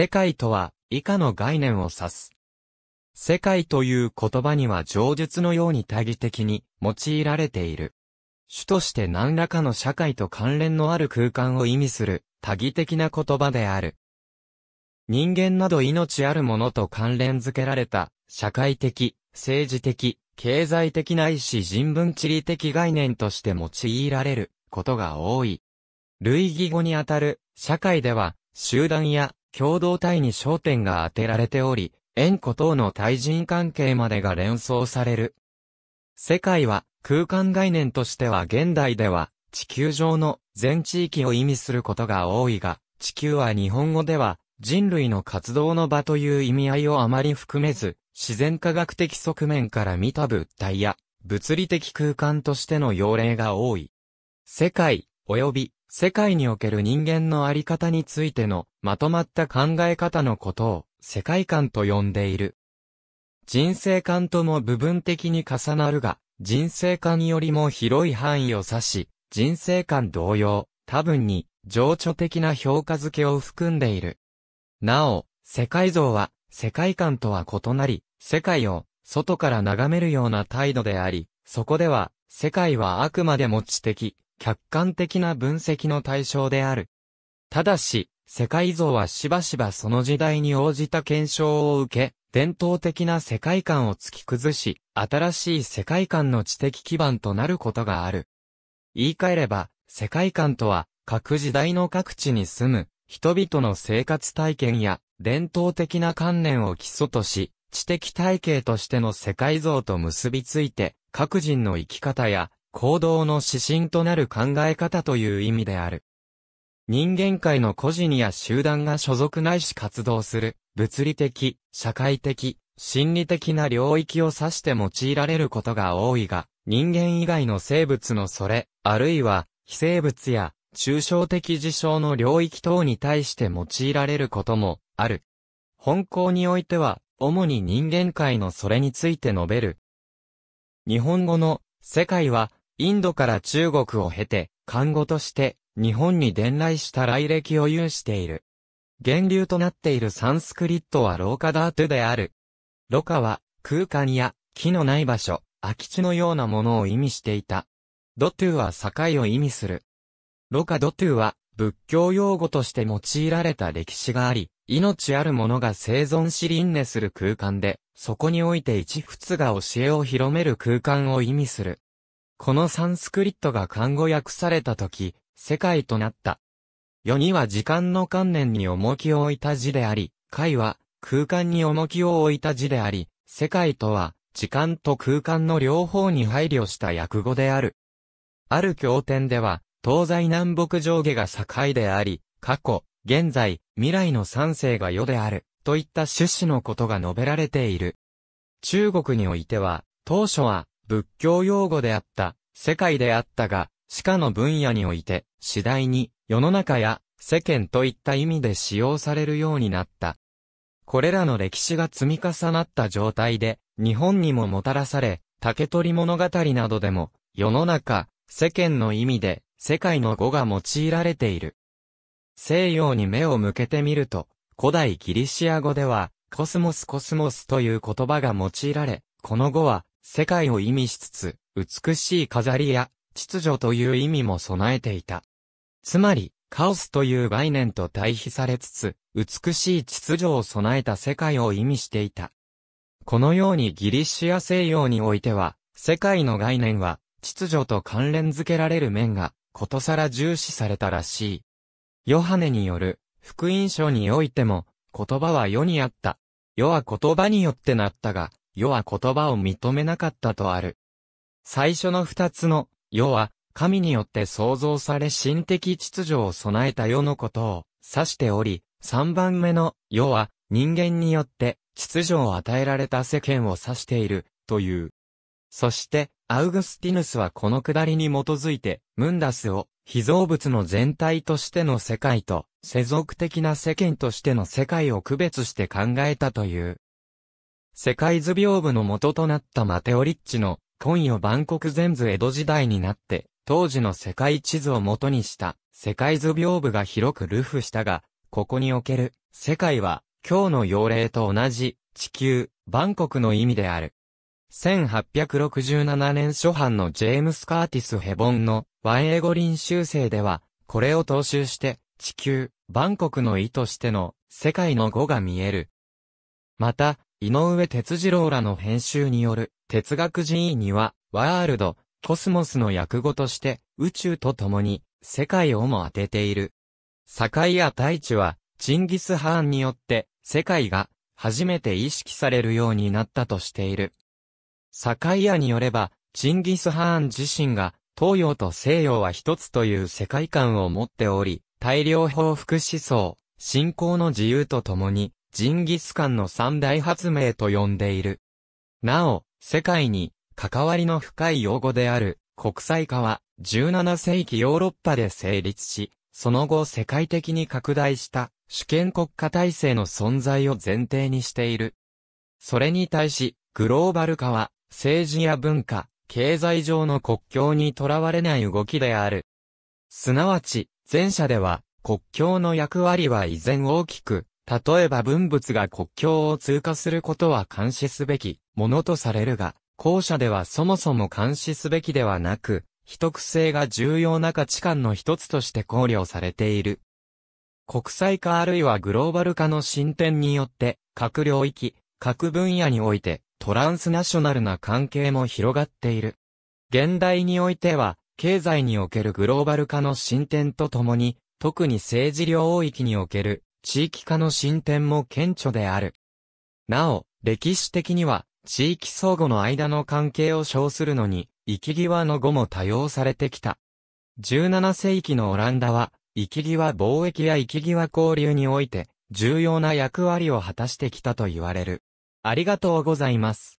世界とは以下の概念を指す。世界という言葉には上述のように多義的に用いられている。主として何らかの社会と関連のある空間を意味する多義的な言葉である。人間など命あるものと関連づけられた社会的、政治的、経済的ないし人文地理的概念として用いられることが多い。類義語にあたる社会では集団や共同体に焦点が当てられており、縁故等の対人関係までが連想される。世界は空間概念としては現代では地球上の全地域を意味することが多いが、地球は日本語では人類の活動の場という意味合いをあまり含めず、自然科学的側面から見た物体や物理的空間としての要例が多い。世界及び世界における人間のあり方についてのまとまった考え方のことを世界観と呼んでいる。人生観とも部分的に重なるが、人生観よりも広い範囲を指し、人生観同様、多分に情緒的な評価付けを含んでいる。なお、世界像は世界観とは異なり、世界を外から眺めるような態度であり、そこでは世界はあくまでも知的、客観的な分析の対象である。ただし、世界像はしばしばその時代に応じた検証を受け、伝統的な世界観を突き崩し、新しい世界観の知的基盤となることがある。言い換えれば、世界観とは、各時代の各地に住む、人々の生活体験や、伝統的な観念を基礎とし、知的体系としての世界像と結びついて、各人の生き方や行動の指針となる考え方という意味である。人間界の個人や集団が所属ないし活動する、物理的、社会的、心理的な領域を指して用いられることが多いが、人間以外の生物のそれ、あるいは、非生物や、抽象的事象の領域等に対して用いられることも、ある。本校においては、主に人間界のそれについて述べる。日本語の、世界は、インドから中国を経て、漢語として日本に伝来した来歴を有している。源流となっているサンスクリットはローカダートゥである。ロカは空間や木のない場所、空き地のようなものを意味していた。ドトゥは境を意味する。ロカドトゥは仏教用語として用いられた歴史があり、命あるものが生存し輪廻する空間で、そこにおいて一仏が教えを広める空間を意味する。このサンスクリットが漢語訳された時、世界となった。世には時間の観念に重きを置いた字であり、界は空間に重きを置いた字であり、世界とは時間と空間の両方に配慮した訳語である。ある経典では、東西南北上下が境であり、過去、現在、未来の三世が世である、といった趣旨のことが述べられている。中国においては、当初は、仏教用語であった、世界であったが、歯科の分野において、次第に、世の中や、世間といった意味で使用されるようになった。これらの歴史が積み重なった状態で、日本にももたらされ、竹取物語などでも、世の中、世間の意味で、世界の語が用いられている。西洋に目を向けてみると、古代ギリシア語では、コスモスコスモスという言葉が用いられ、この語は、世界を意味しつつ、美しい飾りや、秩序という意味も備えていた。つまり、カオスという概念と対比されつつ、美しい秩序を備えた世界を意味していた。このようにギリシア西洋においては、世界の概念は、秩序と関連づけられる面が、ことさら重視されたらしい。ヨハネによる、福音書においても、言葉は世にあった。世は言葉によってなったが、世は言葉を認めなかったとある。最初の二つの、世は、神によって創造され神的秩序を備えた世のことを指しており、三番目の、世は、人間によって秩序を与えられた世間を指している、という。そして、アウグスティヌスはこのくだりに基づいて、ムンダスを、被造物の全体としての世界と、世俗的な世間としての世界を区別して考えたという。世界図屏風の元となったマテオリッチの、今夜万国全図江戸時代になって、当時の世界地図を元にした、世界図屏風が広くルフしたが、ここにおける、世界は、今日の要霊と同じ、地球、万国の意味である。1867年初版のジェームス・カーティス・ヘボンのワンエゴリン修正では、これを踏襲して、地球、万国の意としての世界の語が見える。また、井上哲次郎らの編集による哲学人意には、ワールド、コスモスの訳語として、宇宙と共に、世界をも当てている。境や大地は、チンギス・ハーンによって、世界が、初めて意識されるようになったとしている。境やによれば、チンギス・ハーン自身が、東洋と西洋は一つという世界観を持っており、大量報復思想、信仰の自由とともに、ジンギスカンの三大発明と呼んでいる。なお、世界に関わりの深い用語である国際化は17世紀ヨーロッパで成立し、その後世界的に拡大した主権国家体制の存在を前提にしている。それに対し、グローバル化は政治や文化、経済上の国境にとらわれない動きである。すなわち、前者では国境の役割は依然大きく例えば文物が国境を通過することは監視すべきものとされるが、後者ではそもそも監視すべきではなく、秘匿性が重要な価値観の一つとして考慮されている。国際化あるいはグローバル化の進展によって、各領域、各分野において、トランスナショナルな関係も広がっている。現代においては、経済におけるグローバル化の進展とともに、特に政治領域における地域化の進展も顕著である。なお、歴史的には、地域相互の間の関係を称するのに、生き際の語も多用されてきた。17世紀のオランダは、生き際貿易や生き際交流において、重要な役割を果たしてきたと言われる。ありがとうございます。